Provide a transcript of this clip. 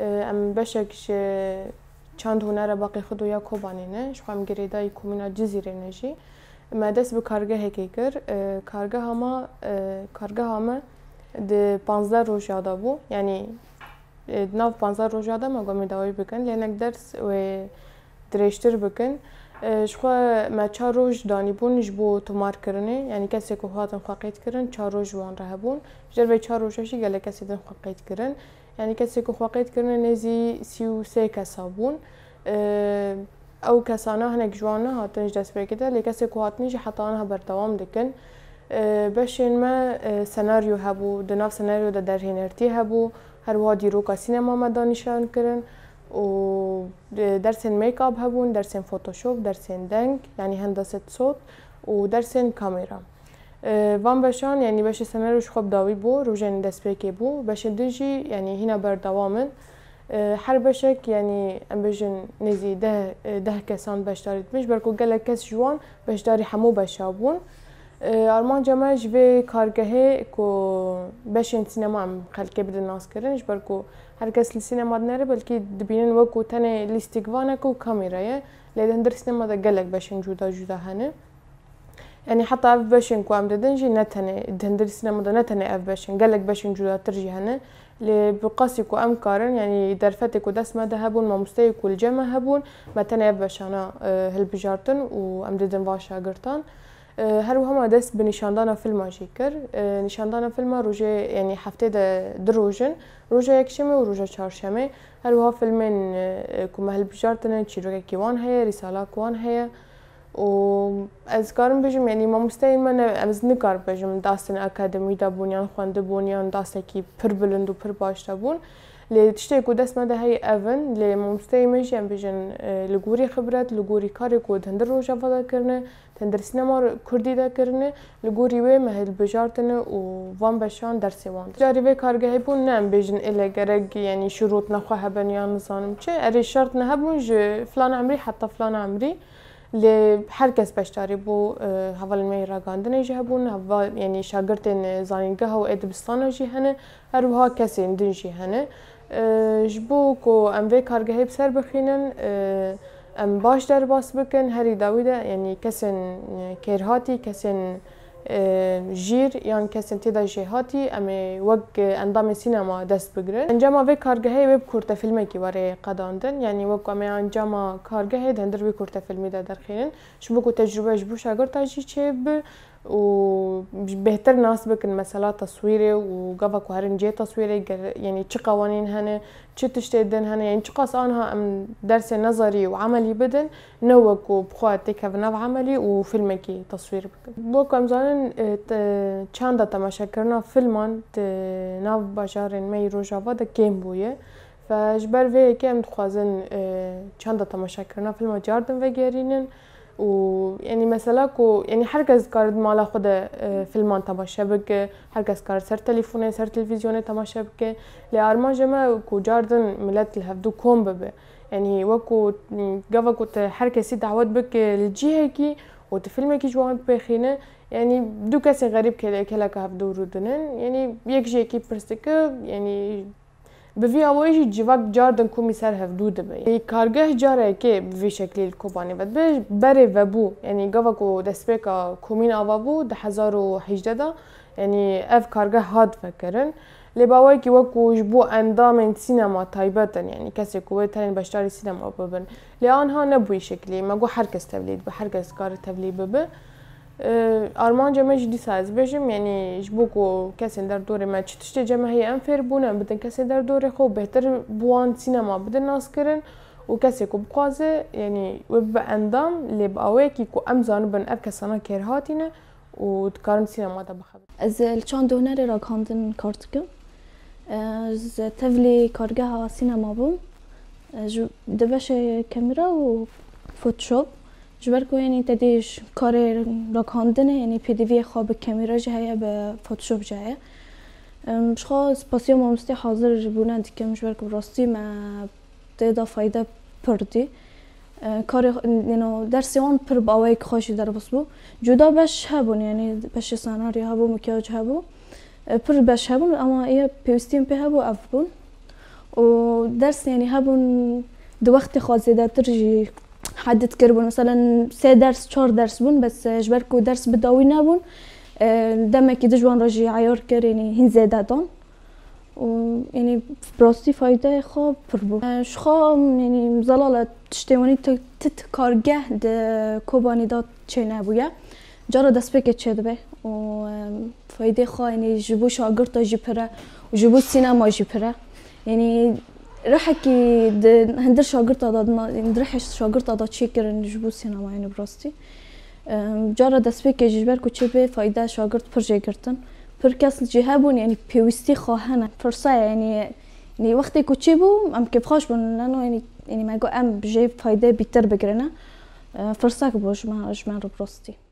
ام بشك چند هنر باقی خود و یا کوبانینه شو هم گریدای کومینا جزیره نجی ما دست به کارگه هکی کر کارگه هما کارگه هما د 15 روز یادا بو یعنی ناف 15 روز یادا ما گمی دوای بکن لینک درس و درشتر بکن شخوا ما چهار روز دانی بون جبو تمار کرنه یعنی کسی که هاتن خواقیت کرن چهار روز وان ره بون جربه چهار روزشی گله کسی دن خواقیت کرن يعني كسيكو خواقيت كرنا نزي سيو سي كسابون آه، او كسانا هنك جوانا هاتن جدا سبري كده لي كسيكو هاتنجي حطانها برتوام دكن آه، باش ما آه، سناريو هبو دناف سناريو دا درهنرتي هبو هر وادي روكا سينما ما دانشان كرن و درس ميك اب هبون درس فوتوشوب درس دنك يعني هندسة صوت و درس كاميرا وان بشان یعنی بشه سنه روش خوب داوی بو روژن دست پیکی بو بشه دیجی یعنی هینا بردوامن هر بشک یعنی ام بجن نزی ده, ده کسان بشتارید بش برکو گله کس جوان بشتاری همو بشابون آرمان جمعه جوی کارگهه که بشین سینما هم خلکه بدن ناس کرن اش برکو هر کس لی سینما نره بلکی دبینن وکو تنه لیستگوانه که کامیرایه لیدن در سینما ده گلک بشین جودا جودا هنه يعني حتى اف باشن كو ام ددنجي نتنه دندر سينما دو نتنه اف باشن قالك باشن جولا ترجي هنا بقاسي كو ام كارن يعني درفتك و ما ذهبون ما مستيك والجمع هبون ما تنه اف باشانا هالبجارتن آه، و ام ددن واشا قرتان هر آه، وهما دست به آه، نشاندانا فیلم جی کر نشاندانا فیلم روژه يعني هفته ده دروژن روژه یکشمه و روژه چهارشمه هر وها فیلمین که مهل بجارتنه چیروگه کیوان رساله كوان هي un es karim bêjim yanî mamosteya me ne ez nikarim bêjim dastên akademî da bûn yan xwendibûn yan dastekî pir bilind û pir baş da bûn. Lê tiştê ku dest me de heye evin lê mamosteyê me jî em bêjin li gorî xibret, li gorî karê ku tindir rojeva da kirine, tindir sinema Kurdî de kirine, li gorî wê me hilbijartine û van beşan dersê wan. Carî vê kargehê bûn ne em bêjin êle gerek yanî şirot nexwe heben yan nizanim çi, erê şart ne hebûn ji filan emrî heta filan emrî. هر کەس پێشداری بوو هەڵمەی ڕگاندنێژی هەبوون ینی شاگرتێن زانینگەها و ئێدبستانەژی هەنە هەروها کەسێن دنجی هەنە ji بۆ کو ئەمێ کارگەهێ سەر بخینن ئەم باش دەرباس بکەن هەری داویدا ینی کەسێن کێرهاتی کەسێن ژیر یان کەسن تێدا ژێ هاتی ئەمێ وەک ئەندامە سینەما دەست بگرن ئەنجاما وێ کارگەهەیە وێ کورتە فیلمێکی وەرێ قەداندن یعنی وەک ئەمێ ئەنجاما کارگەهەیە دەندر وی کورتە فیلمیدا دەرخێنن شبوو و تەجروبەش بوو شاگەر تاژی چێ بر وبهتر ناسبك المسالات تصويري وقفا كوهرنجية تصويري يعني شو قوانين هنا شو تشتيدن هنا يعني شو قصانها ام درس نظري وعملي بدن نوك وبخوا تكف نف عملي وفيلمكي تصوير بكن بوكو امزانن چاندا تماشا كرنا فيلمان ناف بجارن مي روجافا دا كيم بويه فجبر في كم تخوازن چاندا تماشا كرنا فيلم جاردن وگرينن ويعني مثلا كو يعني هر كارد مالا خود اه، في المان تبع هر کس كارد سر تلفن سر تلویزیون تبع بکه لی آرمان كو جاردن ملت الهفدو کم ببه يعني وكو قفا كنت هر كسي دعوات بك الجهة كي وتفيلم كي جوان بخينة يعني دو كسي غريب كلا كلا كهف دورو دنن يعني يكجي كي برستك يعني بوی آوایجی جیواک جاردن کومی سر هفدو دبه یعنی کارگه جاره که بوی شکلی کوبانی بد بره بره و بو یعنی گوا کو دسپیکا کومین آوا بو ده هزار و هجده دا یعنی اف کارگه هاد فکرن لی باوای که وکو جبو اندام سینما تایبتن یعنی کسی که وی ترین بشتاری سینما ببن لی آنها نبوی شکلی مگو هر کس تولید به هر کس کار تولید ببه armanca me jî dîsa ez bêjim yanî ji bo ku kesên derdorê me çi tiştê cemehiyê em fêr bûne bidin kesê derdorê xwe bêhtir buwan sînema bidin naskirin û kesê ku bixwaze yanî wê bibe endam lê bi awayekî ku em zanibin ev kesana kêrhatîne û dikarin sînema de bixebin Ez li çand hunerê rakandin kar dikim Ez tevlê kargeha sînema bûm e, ji dibeşe kamera û Photoshop جبر کو یعنی تدیش کار را کاندنه یعنی پی دی وی خواب کامیرا جایی به فتوشوپ جایی شخوا و مامستی حاضر بونه که جبر کو راستی ما تیدا فایده پردی کار یعنی درس اون پر باوی که خوشی در بس بو جدا بش هبون یعنی بش سناری هبو مکیاج هبو پر بش هبون اما ایه پیوستیم پی هبو اف بون و درس یعنی هبون دو وقت خواد زیده حد تکربون مثلا سه درس چهار درس بون بس جبر درس بداوی نابون دما کی دجوان راجی عیار کرینی یعنی هین هین زیده دان و اینی براستی فایده خواب پر بود. شخا یعنی زلال تشتیوانی تت کارگه ده کوبانی داد چه نبویه جارا دست بکه چه و فایده خواه یعنی یعنی جبو شاگرد تا جپره و جبو سینما جپره یعنی یعنی راحكي هندر شاگرتا داد ما ندرح يعني شاگرتا داد چی کرن جبو سینما یعنی براستی جارا دست به کجیش بر کچه به فایده شاگرد پر جگرتن پر کس جه بون یعنی فرصه يعني يعني وقتی کچه بو ام که بخواش بون لانو يعني یعنی ما ام بجيب فایده بيتر بقرنا اه، فرصه كبوش ما من رو براستی